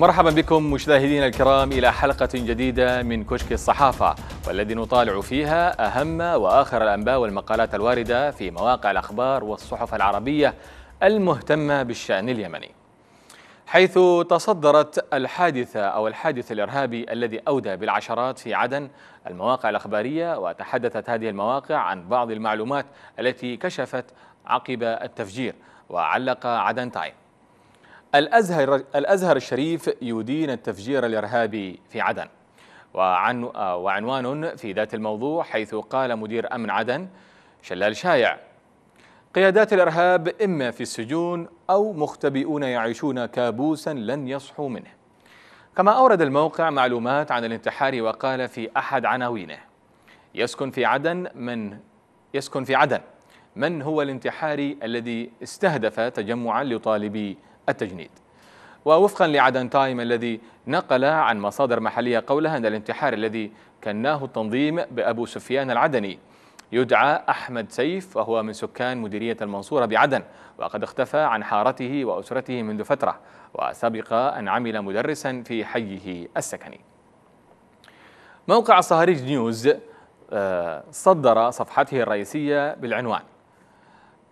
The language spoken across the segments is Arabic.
مرحبا بكم مشاهدينا الكرام إلى حلقة جديدة من كشك الصحافة والذي نطالع فيها أهم وآخر الأنباء والمقالات الواردة في مواقع الأخبار والصحف العربية المهتمة بالشأن اليمني حيث تصدرت الحادثة أو الحادث الإرهابي الذي أودى بالعشرات في عدن المواقع الأخبارية وتحدثت هذه المواقع عن بعض المعلومات التي كشفت عقب التفجير وعلق عدن تايم الأزهر, الأزهر الشريف يدين التفجير الإرهابي في عدن وعن وعنوان في ذات الموضوع حيث قال مدير أمن عدن شلال شايع قيادات الإرهاب إما في السجون أو مختبئون يعيشون كابوسا لن يصحوا منه كما أورد الموقع معلومات عن الانتحار وقال في أحد عناوينه يسكن في عدن من يسكن في عدن من هو الانتحاري الذي استهدف تجمعا لطالبي التجنيد ووفقا لعدن تايم الذي نقل عن مصادر محلية قولها أن الانتحار الذي كناه التنظيم بأبو سفيان العدني يدعى أحمد سيف وهو من سكان مديرية المنصورة بعدن وقد اختفى عن حارته وأسرته منذ فترة وسبق أن عمل مدرسا في حيه السكني موقع صهاريج نيوز آه، صدر صفحته الرئيسية بالعنوان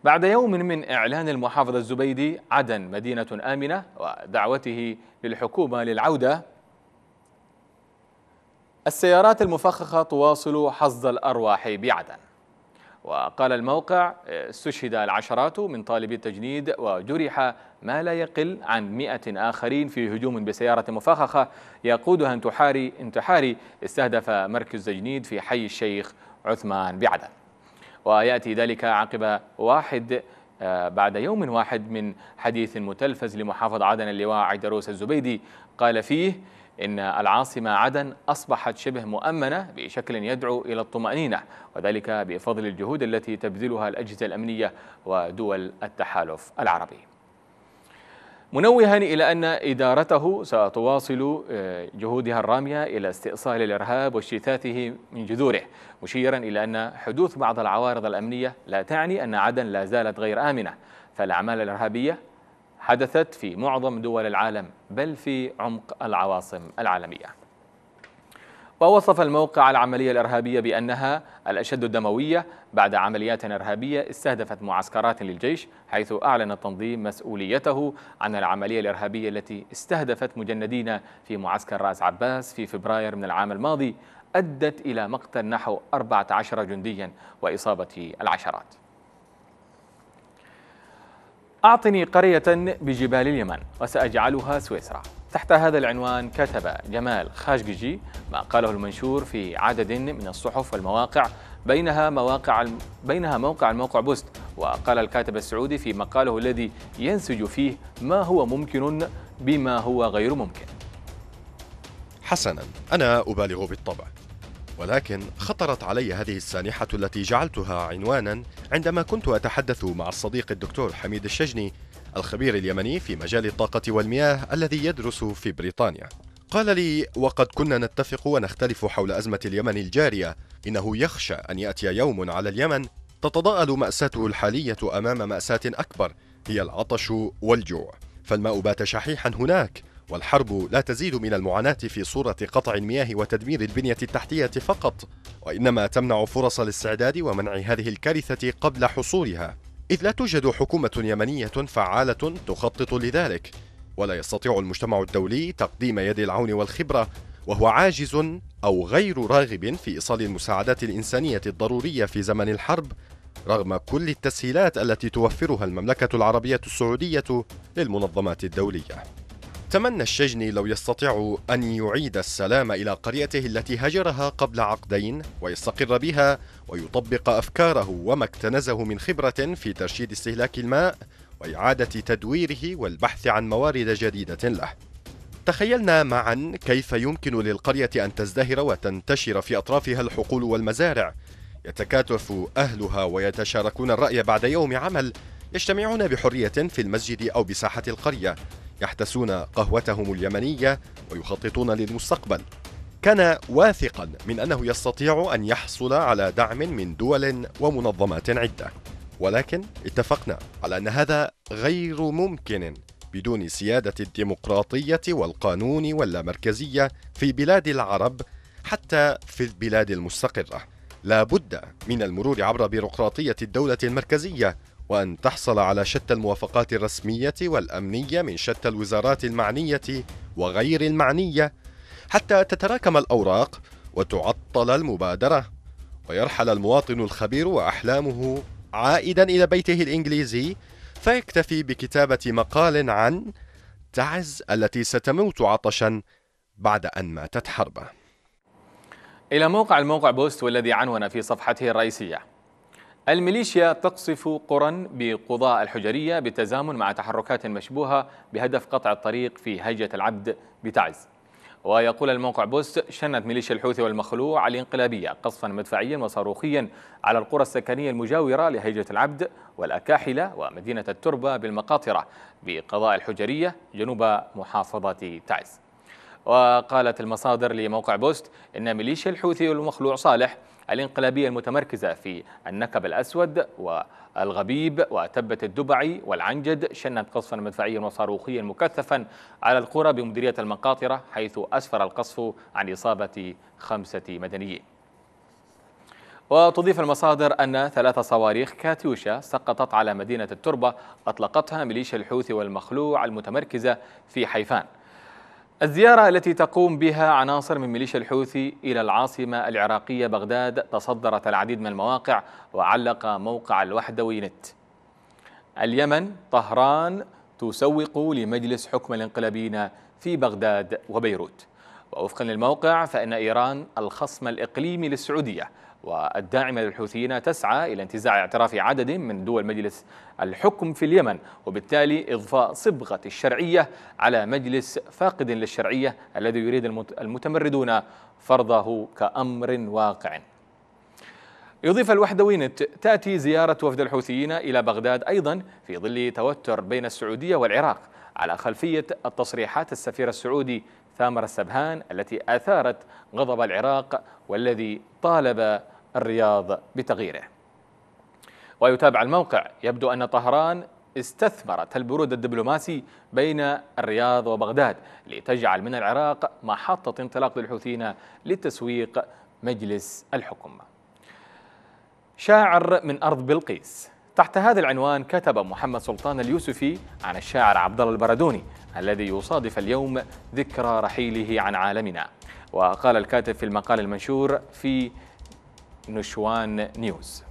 بعد يوم من إعلان المحافظ الزبيدي عدن مدينة آمنة ودعوته للحكومة للعودة السيارات المفخخة تواصل حصد الأرواح بعدن وقال الموقع استشهد العشرات من طالبي التجنيد وجرح ما لا يقل عن مئة آخرين في هجوم بسيارة مفخخة يقودها انتحاري, انتحاري استهدف مركز تجنيد في حي الشيخ عثمان بعدن ويأتي ذلك عقب واحد آه، بعد يوم واحد من حديث متلفز لمحافظ عدن اللواء عيدروس الزبيدي قال فيه إن العاصمة عدن أصبحت شبه مؤمنة بشكل يدعو إلى الطمأنينة وذلك بفضل الجهود التي تبذلها الأجهزة الأمنية ودول التحالف العربي منوها إلى أن إدارته ستواصل آه، جهودها الرامية إلى استئصال الإرهاب واجتثاثه من جذوره مشيرا إلى أن حدوث بعض العوارض الأمنية لا تعني أن عدن لا زالت غير آمنة فالأعمال الإرهابية حدثت في معظم دول العالم بل في عمق العواصم العالميه ووصف الموقع العملية الإرهابية بأنها الأشد الدموية بعد عمليات إرهابية استهدفت معسكرات للجيش حيث أعلن التنظيم مسؤوليته عن العملية الإرهابية التي استهدفت مجندين في معسكر رأس عباس في فبراير من العام الماضي أدت إلى مقتل نحو 14 جنديا وإصابة العشرات أعطني قرية بجبال اليمن وسأجعلها سويسرا تحت هذا العنوان كتب جمال خاشقجي ما قاله المنشور في عدد من الصحف والمواقع بينها مواقع بينها موقع الموقع بوست وقال الكاتب السعودي في مقاله الذي ينسج فيه ما هو ممكن بما هو غير ممكن. حسنا انا ابالغ بالطبع ولكن خطرت علي هذه السانحه التي جعلتها عنوانا عندما كنت اتحدث مع الصديق الدكتور حميد الشجني الخبير اليمني في مجال الطاقة والمياه الذي يدرس في بريطانيا قال لي وقد كنا نتفق ونختلف حول أزمة اليمن الجارية إنه يخشى أن يأتي يوم على اليمن تتضاءل مأساته الحالية أمام مأساة أكبر هي العطش والجوع فالماء بات شحيحا هناك والحرب لا تزيد من المعاناة في صورة قطع المياه وتدمير البنية التحتية فقط وإنما تمنع فرص الاستعداد ومنع هذه الكارثة قبل حصولها إذ لا توجد حكومة يمنية فعالة تخطط لذلك ولا يستطيع المجتمع الدولي تقديم يد العون والخبرة وهو عاجز أو غير راغب في إيصال المساعدات الإنسانية الضرورية في زمن الحرب رغم كل التسهيلات التي توفرها المملكة العربية السعودية للمنظمات الدولية تمنى الشجني لو يستطيع أن يعيد السلام إلى قريته التي هجرها قبل عقدين ويستقر بها ويطبق أفكاره وما اكتنزه من خبرة في ترشيد استهلاك الماء وإعادة تدويره والبحث عن موارد جديدة له. تخيلنا معا كيف يمكن للقرية أن تزدهر وتنتشر في أطرافها الحقول والمزارع. يتكاتف أهلها ويتشاركون الرأي بعد يوم عمل، يجتمعون بحرية في المسجد أو بساحة القرية. يحتسون قهوتهم اليمنية ويخططون للمستقبل كان واثقا من أنه يستطيع أن يحصل على دعم من دول ومنظمات عدة ولكن اتفقنا على أن هذا غير ممكن بدون سيادة الديمقراطية والقانون واللامركزية في بلاد العرب حتى في البلاد المستقرة لا بد من المرور عبر بيروقراطية الدولة المركزية وأن تحصل على شتى الموافقات الرسمية والأمنية من شتى الوزارات المعنية وغير المعنية حتى تتراكم الأوراق وتعطل المبادرة ويرحل المواطن الخبير وأحلامه عائدا إلى بيته الإنجليزي فيكتفي بكتابة مقال عن تعز التي ستموت عطشا بعد أن ماتت حربه إلى موقع الموقع بوست والذي عنون في صفحته الرئيسية الميليشيا تقصف قرى بقضاء الحجرية بالتزامن مع تحركات مشبوهة بهدف قطع الطريق في هيجة العبد بتعز ويقول الموقع بوست شنت ميليشيا الحوثي والمخلوع الانقلابية قصفا مدفعيا وصاروخيا على القرى السكنية المجاورة لهيجة العبد والأكاحلة ومدينة التربة بالمقاطرة بقضاء الحجرية جنوب محافظة تعز وقالت المصادر لموقع بوست إن ميليشيا الحوثي والمخلوع صالح الانقلابية المتمركزة في النكب الأسود والغبيب وتبت الدبعي والعنجد شنت قصفا مدفعيا وصاروخيا مكثفا على القرى بمديرية المقاطرة حيث أسفر القصف عن إصابة خمسة مدنيين وتضيف المصادر أن ثلاث صواريخ كاتيوشا سقطت على مدينة التربة أطلقتها ميليشيا الحوثي والمخلوع المتمركزة في حيفان الزيارة التي تقوم بها عناصر من ميليشيا الحوثي إلى العاصمة العراقية بغداد تصدرت العديد من المواقع وعلق موقع الوحدوي نت اليمن طهران تسوق لمجلس حكم الانقلابيين في بغداد وبيروت ووفقا للموقع فإن إيران الخصم الإقليمي للسعودية والداعمة للحوثيين تسعى إلى انتزاع اعتراف عدد من دول مجلس الحكم في اليمن وبالتالي إضفاء صبغة الشرعية على مجلس فاقد للشرعية الذي يريد المتمردون فرضه كأمر واقع يضيف نت تأتي زيارة وفد الحوثيين إلى بغداد أيضا في ظل توتر بين السعودية والعراق على خلفية التصريحات السفير السعودي ثامر السبهان التي أثارت غضب العراق والذي طالب الرياض بتغييره ويتابع الموقع يبدو أن طهران استثمرت البرود الدبلوماسي بين الرياض وبغداد لتجعل من العراق محطة انطلاق للحوثيين لتسويق مجلس الحكم شاعر من أرض بلقيس تحت هذا العنوان كتب محمد سلطان اليوسفي عن الشاعر عبد الله البردوني الذي يصادف اليوم ذكرى رحيله عن عالمنا وقال الكاتب في المقال المنشور في نشوان نيوز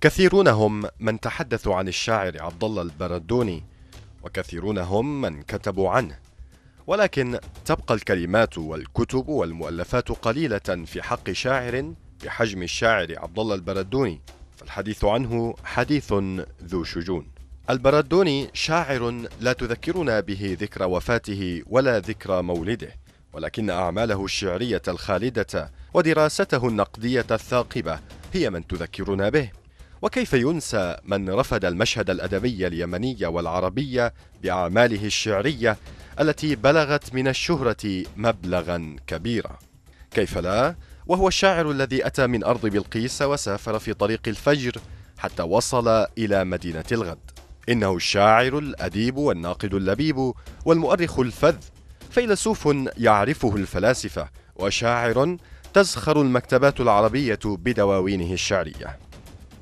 كثيرون هم من تحدثوا عن الشاعر عبد الله البردوني وكثيرون هم من كتبوا عنه ولكن تبقى الكلمات والكتب والمؤلفات قليله في حق شاعر بحجم الشاعر عبد الله البردوني فالحديث عنه حديث ذو شجون البردوني شاعر لا تذكرنا به ذكر وفاته ولا ذكر مولده ولكن أعماله الشعرية الخالدة ودراسته النقدية الثاقبة هي من تذكرنا به وكيف ينسى من رفض المشهد الأدبي اليمني والعربي بأعماله الشعرية التي بلغت من الشهرة مبلغا كبيرا كيف لا؟ وهو الشاعر الذي أتى من أرض بلقيس وسافر في طريق الفجر حتى وصل إلى مدينة الغد إنه الشاعر الأديب والناقد اللبيب والمؤرخ الفذ فيلسوف يعرفه الفلاسفة وشاعر تزخر المكتبات العربية بدواوينه الشعرية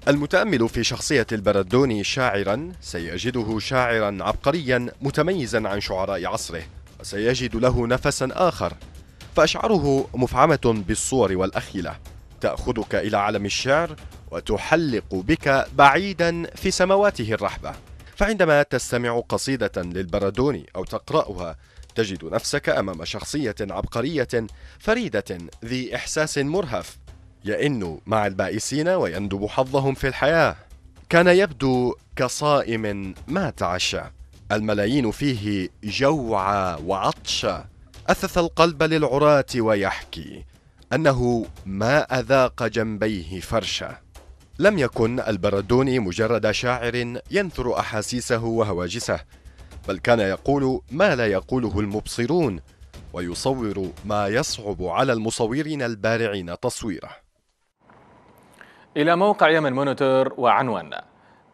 المتأمل في شخصية البردوني شاعرا سيجده شاعرا عبقريا متميزا عن شعراء عصره وسيجد له نفسا آخر فأشعاره مفعمة بالصور والأخيلة تأخذك إلى عالم الشعر وتحلق بك بعيدا في سمواته الرحبة فعندما تستمع قصيدة للبردوني أو تقرأها تجد نفسك أمام شخصية عبقرية فريدة ذي إحساس مرهف يئن مع البائسين ويندب حظهم في الحياة كان يبدو كصائم ما تعشى الملايين فيه جوعى وعطشى أثث القلب للعراة ويحكي أنه ما أذاق جنبيه فرشة لم يكن البردوني مجرد شاعر ينثر أحاسيسه وهواجسه بل كان يقول ما لا يقوله المبصرون ويصور ما يصعب على المصورين البارعين تصويره إلى موقع يمن مونيتور وعنوان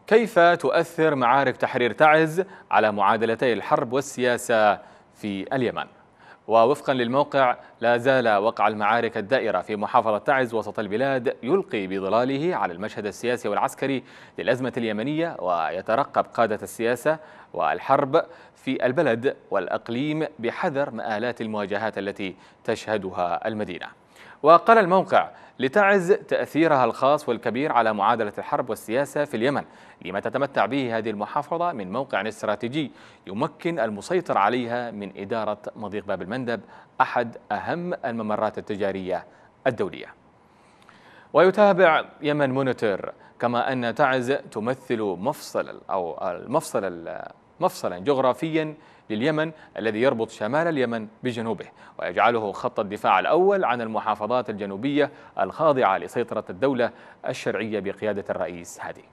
كيف تؤثر معارك تحرير تعز على معادلتي الحرب والسياسة في اليمن ووفقا للموقع لا زال وقع المعارك الدائرة في محافظة تعز وسط البلاد يلقي بظلاله على المشهد السياسي والعسكري للأزمة اليمنية ويترقب قادة السياسة والحرب في البلد والأقليم بحذر مآلات المواجهات التي تشهدها المدينة وقال الموقع لتعز تأثيرها الخاص والكبير على معادلة الحرب والسياسة في اليمن لما تتمتع به هذه المحافظة من موقع استراتيجي يمكن المسيطر عليها من إدارة مضيق باب المندب أحد أهم الممرات التجارية الدولية ويتابع يمن مونيتور كما أن تعز تمثل مفصل أو المفصل مفصلا جغرافيا لليمن الذي يربط شمال اليمن بجنوبه ويجعله خط الدفاع الأول عن المحافظات الجنوبية الخاضعة لسيطرة الدولة الشرعية بقيادة الرئيس هادي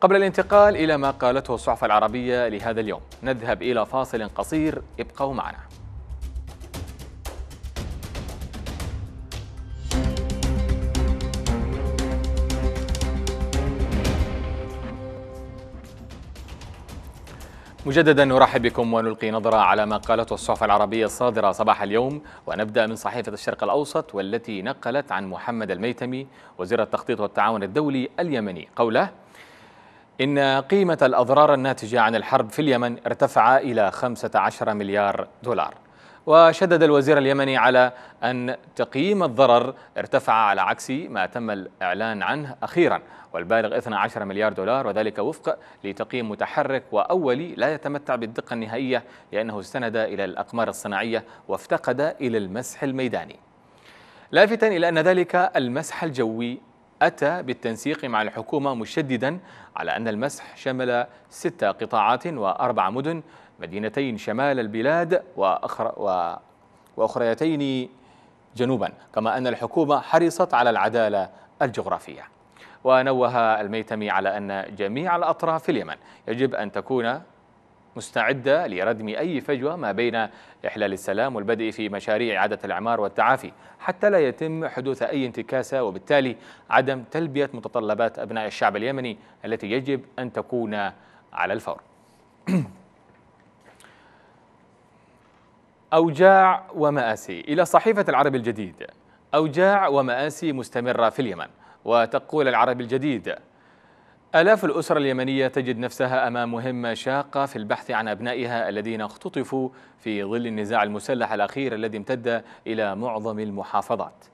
قبل الانتقال إلى ما قالته الصحف العربية لهذا اليوم نذهب إلى فاصل قصير ابقوا معنا مجددا نرحب بكم ونلقي نظرة على ما قالته الصحف العربية الصادرة صباح اليوم ونبدأ من صحيفة الشرق الأوسط والتي نقلت عن محمد الميتمي وزير التخطيط والتعاون الدولي اليمني قوله إن قيمة الأضرار الناتجة عن الحرب في اليمن ارتفع إلى 15 مليار دولار وشدد الوزير اليمني على أن تقييم الضرر ارتفع على عكس ما تم الإعلان عنه أخيرا والبالغ 12 مليار دولار وذلك وفق لتقييم متحرك وأولي لا يتمتع بالدقة النهائية لأنه استند إلى الأقمار الصناعية وافتقد إلى المسح الميداني لافتا إلى أن ذلك المسح الجوي أتى بالتنسيق مع الحكومة مشددا على أن المسح شمل ست قطاعات وأربع مدن مدينتين شمال البلاد وأخريتين جنوبا كما أن الحكومة حرصت على العدالة الجغرافية ونوه الميتمي على أن جميع الأطراف في اليمن يجب أن تكون مستعدة لردم أي فجوة ما بين إحلال السلام والبدء في مشاريع إعادة الإعمار والتعافي حتى لا يتم حدوث أي انتكاسة وبالتالي عدم تلبية متطلبات أبناء الشعب اليمني التي يجب أن تكون على الفور أوجاع ومآسي إلى صحيفة العرب الجديد أوجاع ومآسي مستمرة في اليمن وتقول العرب الجديد آلاف الأسر اليمنية تجد نفسها أمام مهمة شاقة في البحث عن أبنائها الذين اختطفوا في ظل النزاع المسلح الأخير الذي امتد إلى معظم المحافظات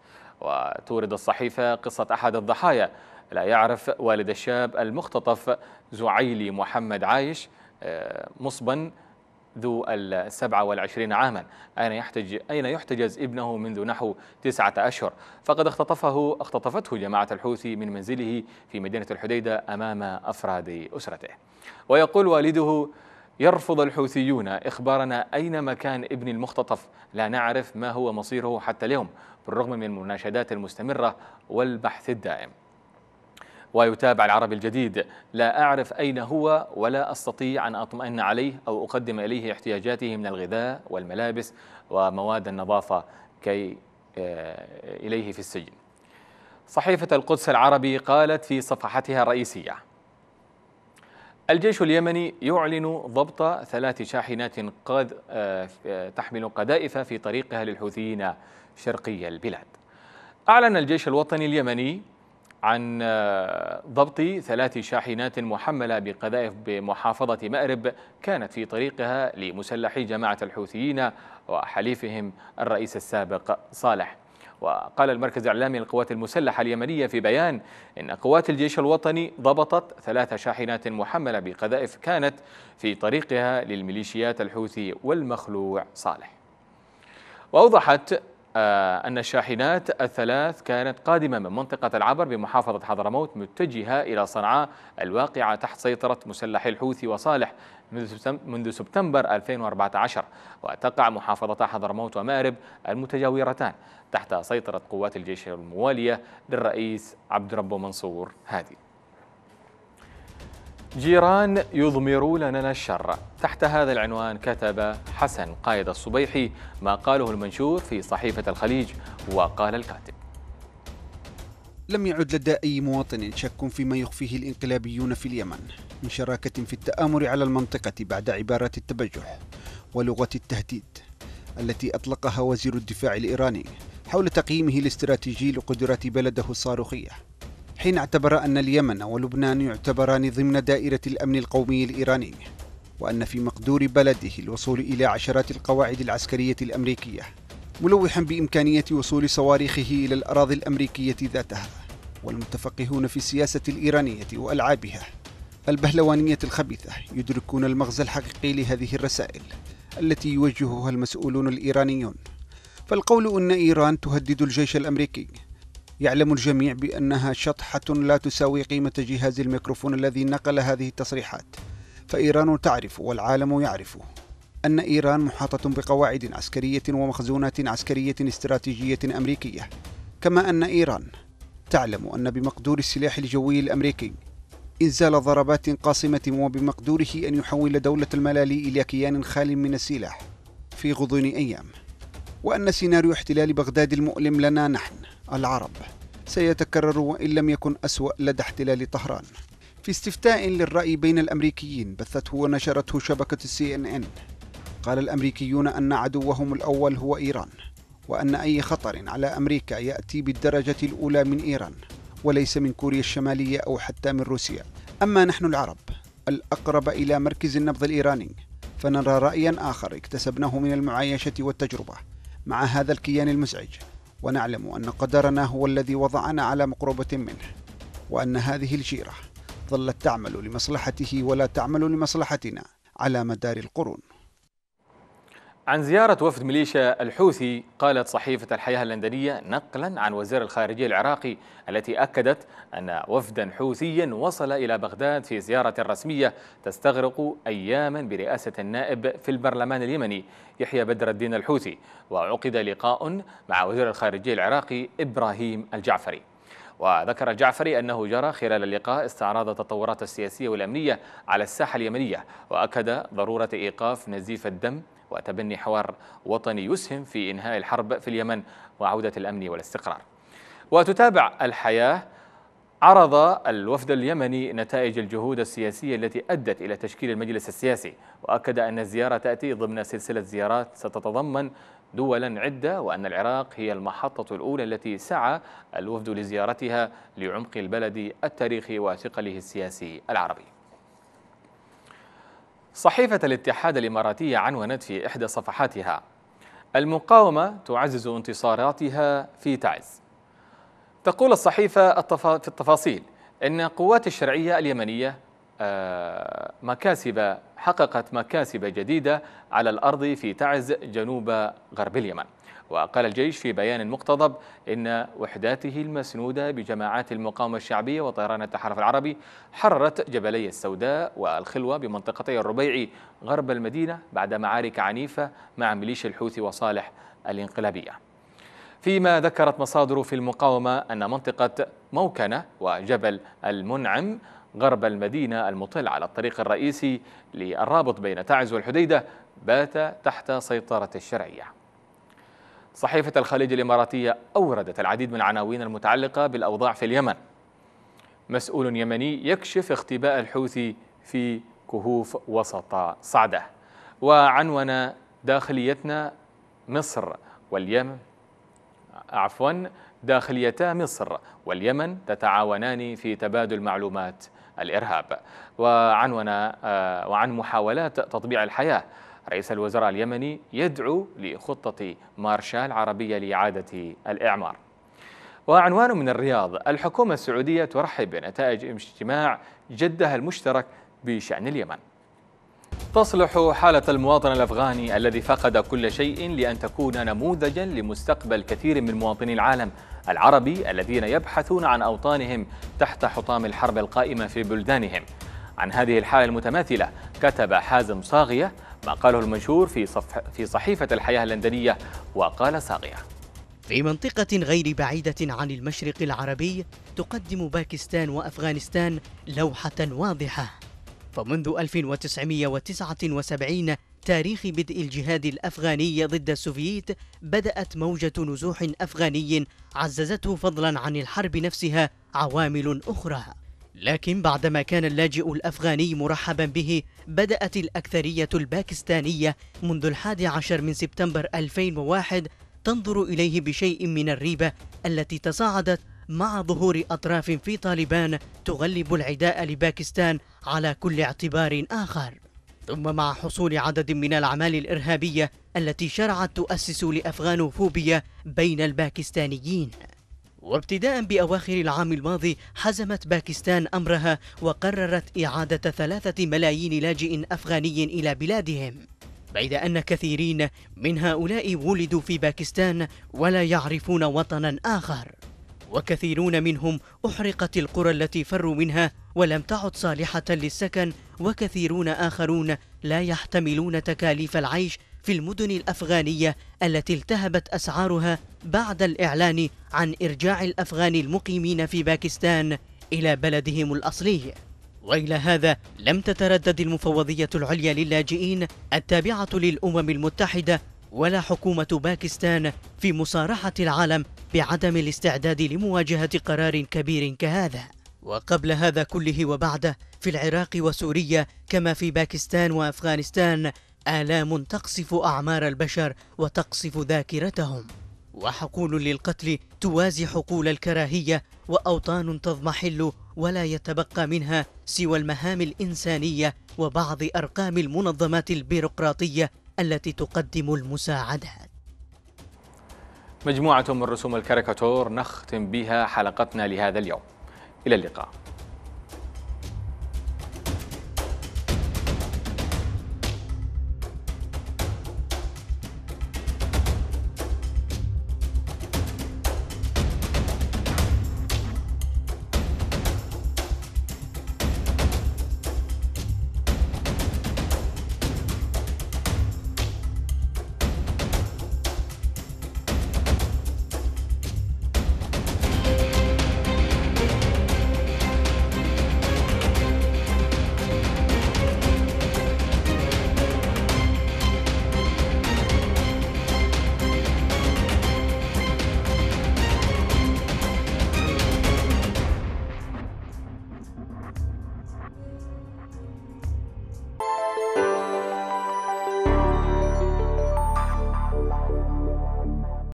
وتورد الصحيفة قصة أحد الضحايا لا يعرف والد الشاب المختطف زعيلي محمد عايش آه، مصبا ذو السبعة والعشرين عاما أين يحتج أين يحتجز ابنه منذ نحو تسعة أشهر فقد اختطفه اختطفته جماعة الحوثي من منزله في مدينة الحديدة أمام أفراد أسرته ويقول والده يرفض الحوثيون إخبارنا أين مكان ابن المختطف لا نعرف ما هو مصيره حتى اليوم بالرغم من المناشدات المستمرة والبحث الدائم ويتابع العربي الجديد لا أعرف أين هو ولا أستطيع أن أطمئن عليه أو أقدم إليه احتياجاته من الغذاء والملابس ومواد النظافة كي آه، إليه في السجن صحيفة القدس العربي قالت في صفحتها الرئيسية الجيش اليمني يعلن ضبط ثلاث شاحنات قد آه، آه، تحمل قذائف في طريقها للحوثيين شرقي البلاد أعلن الجيش الوطني اليمني عن آه، ضبط ثلاث شاحنات محملة بقذائف بمحافظة مأرب كانت في طريقها لمسلحي جماعة الحوثيين وحليفهم الرئيس السابق صالح وقال المركز الإعلامي للقوات المسلحة اليمنية في بيان إن قوات الجيش الوطني ضبطت ثلاث شاحنات محملة بقذائف كانت في طريقها للميليشيات الحوثي والمخلوع صالح وأوضحت آه، أن الشاحنات الثلاث كانت قادمة من منطقة العبر بمحافظة حضرموت متجهة إلى صنعاء الواقعة تحت سيطرة مسلحي الحوثي وصالح منذ سبتمبر 2014 وتقع محافظة حضرموت ومأرب المتجاورتان تحت سيطرة قوات الجيش الموالية للرئيس عبد ربه منصور هادي جيران يضمرون لنا الشر تحت هذا العنوان كتب حسن قائد الصبيحي ما قاله المنشور في صحيفة الخليج وقال الكاتب لم يعد لدى أي مواطن شك فيما يخفيه الانقلابيون في اليمن من شراكة في التآمر على المنطقة بعد عبارات التبجح ولغة التهديد التي أطلقها وزير الدفاع الإيراني حول تقييمه الاستراتيجي لقدرات بلده الصاروخية حين اعتبر أن اليمن ولبنان يعتبران ضمن دائرة الأمن القومي الإيراني وأن في مقدور بلده الوصول إلى عشرات القواعد العسكرية الأمريكية ملوحا بإمكانية وصول صواريخه إلى الأراضي الأمريكية ذاتها والمتفقهون في السياسة الإيرانية وألعابها البهلوانية الخبيثة يدركون المغزى الحقيقي لهذه الرسائل التي يوجهها المسؤولون الإيرانيون فالقول أن إيران تهدد الجيش الأمريكي يعلم الجميع بأنها شطحة لا تساوي قيمة جهاز الميكروفون الذي نقل هذه التصريحات فإيران تعرف والعالم يعرف أن إيران محاطة بقواعد عسكرية ومخزونات عسكرية استراتيجية أمريكية كما أن إيران تعلم أن بمقدور السلاح الجوي الأمريكي إنزال ضربات قاصمة وبمقدوره أن يحول دولة الملالي إلى كيان خال من السلاح في غضون أيام وأن سيناريو احتلال بغداد المؤلم لنا نحن العرب سيتكرر وإن لم يكن أسوأ لدى احتلال طهران في استفتاء للرأي بين الأمريكيين بثته ونشرته شبكة السي إن إن قال الأمريكيون أن عدوهم الأول هو إيران وأن أي خطر على أمريكا يأتي بالدرجة الأولى من إيران وليس من كوريا الشمالية أو حتى من روسيا أما نحن العرب الأقرب إلى مركز النبض الإيراني فنرى رأيا آخر اكتسبناه من المعايشة والتجربة مع هذا الكيان المزعج ونعلم أن قدرنا هو الذي وضعنا على مقربة منه وأن هذه الجيرة ظلت تعمل لمصلحته ولا تعمل لمصلحتنا على مدار القرون عن زيارة وفد ميليشيا الحوثي قالت صحيفة الحياة اللندنية نقلا عن وزير الخارجية العراقي التي أكدت أن وفدا حوثيا وصل إلى بغداد في زيارة رسمية تستغرق أياما برئاسة النائب في البرلمان اليمني يحيى بدر الدين الحوثي وعقد لقاء مع وزير الخارجية العراقي إبراهيم الجعفري وذكر الجعفري أنه جرى خلال اللقاء استعراض التطورات السياسية والأمنية على الساحة اليمنية وأكد ضرورة إيقاف نزيف الدم وتبني حوار وطني يسهم في إنهاء الحرب في اليمن وعودة الأمن والاستقرار وتتابع الحياة عرض الوفد اليمني نتائج الجهود السياسية التي أدت إلى تشكيل المجلس السياسي وأكد أن الزيارة تأتي ضمن سلسلة زيارات ستتضمن دولا عدة وأن العراق هي المحطة الأولى التي سعى الوفد لزيارتها لعمق البلد التاريخي وثقله السياسي العربي صحيفة الاتحاد الإماراتية عنونت في إحدى صفحاتها المقاومة تعزز انتصاراتها في تعز تقول الصحيفة في التفاصيل أن قوات الشرعية اليمنية آه، مكاسب حققت مكاسب جديدة على الأرض في تعز جنوب غرب اليمن وقال الجيش في بيان مقتضب إن وحداته المسنودة بجماعات المقاومة الشعبية وطيران التحالف العربي حررت جبلي السوداء والخلوة بمنطقتي الربيع غرب المدينة بعد معارك عنيفة مع ميليشيا الحوثي وصالح الانقلابية فيما ذكرت مصادر في المقاومة أن منطقة موكنة وجبل المنعم غرب المدينة المطل على الطريق الرئيسي للرابط بين تعز والحديدة بات تحت سيطرة الشرعية صحيفة الخليج الإماراتية أوردت العديد من العناوين المتعلقة بالأوضاع في اليمن مسؤول يمني يكشف اختباء الحوثي في كهوف وسط صعدة وعنون داخليتنا مصر واليمن عفوا داخليتا مصر واليمن تتعاونان في تبادل معلومات الإرهاب وعنونا آه، وعن محاولات تطبيع الحياة رئيس الوزراء اليمني يدعو لخطة مارشال عربية لإعادة الإعمار وعنوان من الرياض الحكومة السعودية ترحب بنتائج اجتماع جدها المشترك بشأن اليمن تصلح حالة المواطن الأفغاني الذي فقد كل شيء لأن تكون نموذجا لمستقبل كثير من مواطني العالم العربي الذين يبحثون عن أوطانهم تحت حطام الحرب القائمة في بلدانهم عن هذه الحالة المتماثلة كتب حازم صاغية ما قاله المنشور في, صف في صحيفة الحياة اللندنية وقال ساقية في منطقة غير بعيدة عن المشرق العربي تقدم باكستان وأفغانستان لوحة واضحة فمنذ 1979 تاريخ بدء الجهاد الأفغاني ضد السوفييت بدأت موجة نزوح أفغاني عززته فضلا عن الحرب نفسها عوامل أخرى لكن بعدما كان اللاجئ الأفغاني مرحبا به بدأت الأكثرية الباكستانية منذ الحادي عشر من سبتمبر 2001 تنظر إليه بشيء من الريبة التي تصاعدت مع ظهور أطراف في طالبان تغلب العداء لباكستان على كل اعتبار آخر ثم مع حصول عدد من الأعمال الإرهابية التي شرعت تؤسس لأفغانوفوبيا بين الباكستانيين وابتداء بأواخر العام الماضي حزمت باكستان أمرها وقررت إعادة ثلاثة ملايين لاجئ أفغاني إلى بلادهم بيد أن كثيرين من هؤلاء ولدوا في باكستان ولا يعرفون وطنا آخر وكثيرون منهم أحرقت القرى التي فروا منها ولم تعد صالحة للسكن وكثيرون آخرون لا يحتملون تكاليف العيش في المدن الأفغانية التي التهبت أسعارها بعد الإعلان عن إرجاع الأفغان المقيمين في باكستان إلى بلدهم الأصلي وإلى هذا لم تتردد المفوضية العليا للاجئين التابعة للأمم المتحدة ولا حكومة باكستان في مصارحة العالم بعدم الاستعداد لمواجهة قرار كبير كهذا وقبل هذا كله وبعده في العراق وسوريا كما في باكستان وأفغانستان آلام تقصف أعمار البشر وتقصف ذاكرتهم وحقول للقتل توازي حقول الكراهية وأوطان تضمحل ولا يتبقى منها سوى المهام الإنسانية وبعض أرقام المنظمات البيروقراطية التي تقدم المساعدات مجموعة من رسوم الكاريكاتور نختم بها حلقتنا لهذا اليوم إلى اللقاء